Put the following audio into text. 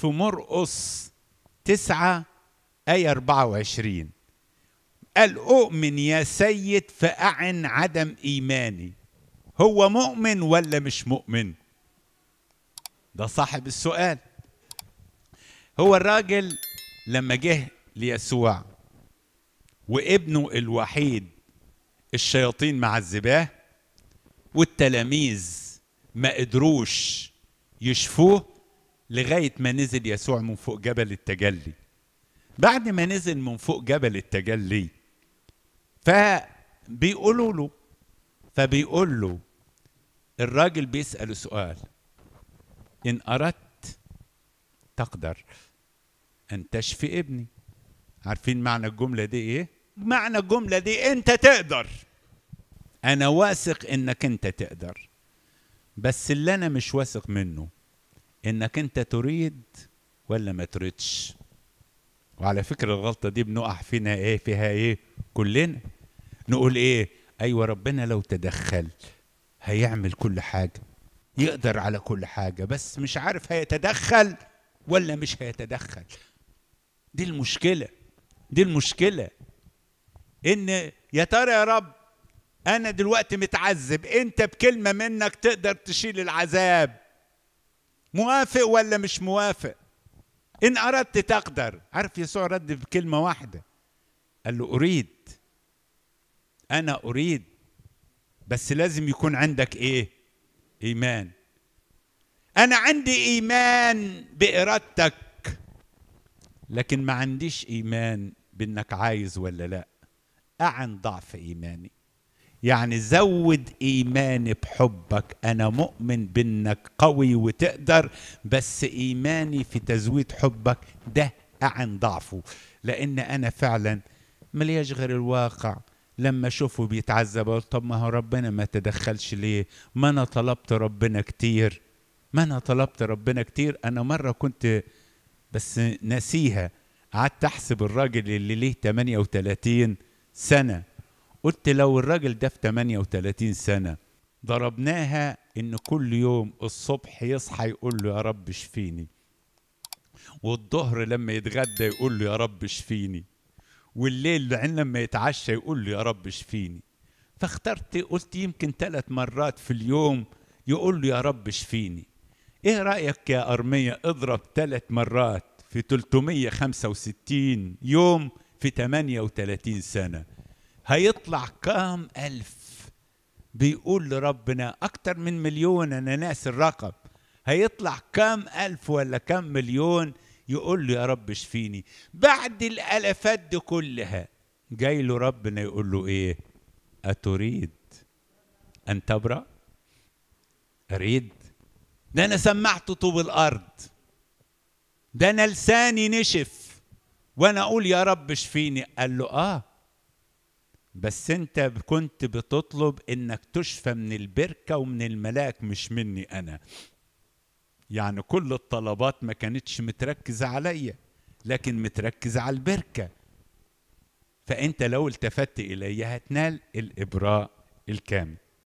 في مرقص تسعة آية 24 قال أؤمن يا سيد فأعن عدم إيماني هو مؤمن ولا مش مؤمن ده صاحب السؤال هو الراجل لما جه ليسوع وابنه الوحيد الشياطين معذباه والتلاميذ ما قدروش يشفوه لغايه ما نزل يسوع من فوق جبل التجلي بعد ما نزل من فوق جبل التجلي فبيقولوا له فبيقول له الراجل بيسأله سؤال إن أردت تقدر أن تشفي ابني عارفين معنى الجملة دي إيه؟ معنى الجملة دي أنت تقدر أنا واثق إنك أنت تقدر بس اللي أنا مش واثق منه انك انت تريد ولا ما تريدش وعلى فكره الغلطه دي بنقع فينا ايه فيها ايه كلنا نقول ايه ايوه ربنا لو تدخل هيعمل كل حاجه يقدر على كل حاجه بس مش عارف هيتدخل ولا مش هيتدخل دي المشكله دي المشكله ان يا ترى يا رب انا دلوقتي متعذب انت بكلمه منك تقدر تشيل العذاب موافق ولا مش موافق إن أردت تقدر عارف يسوع رد بكلمة واحدة قال له أريد أنا أريد بس لازم يكون عندك إيه إيمان أنا عندي إيمان بإرادتك لكن ما عنديش إيمان بإنك عايز ولا لأ أعن ضعف إيماني يعني زود ايماني بحبك انا مؤمن بانك قوي وتقدر بس ايماني في تزويد حبك ده اعن ضعفه لان انا فعلا ملياش غير الواقع لما اشوفه بيتعذب اقول طب ما هو ربنا ما تدخلش ليه ما انا طلبت ربنا كتير ما انا طلبت ربنا كتير انا مره كنت بس ناسيها قعدت احسب الراجل اللي ليه 38 سنه قلت لو الراجل ده في 38 سنة ضربناها إن كل يوم الصبح يصحى يقول له يا رب اشفيني والظهر لما يتغدى يقول له يا رب اشفيني والليل لما يتعشى يقول له يا رب اشفيني فاخترت قلت يمكن ثلاث مرات في اليوم يقول له يا رب اشفيني ايه رأيك يا أرمية اضرب ثلاث مرات في 365 يوم في 38 سنة هيطلع كام ألف بيقول لربنا أكتر من مليون أنا ناس الرقم هيطلع كام ألف ولا كام مليون يقول له يا رب اشفيني بعد الألفات دي كلها جاي له ربنا يقول له إيه أتريد أن تبرأ أريد ده أنا سمعت طوب الأرض ده أنا لساني نشف وأنا أقول يا رب اشفيني قال له آه بس انت كنت بتطلب انك تشفى من البركه ومن الملاك مش مني انا يعني كل الطلبات ما كانتش متركزه عليا لكن متركزه على البركه فانت لو التفت اليها هتنال الابراء الكامل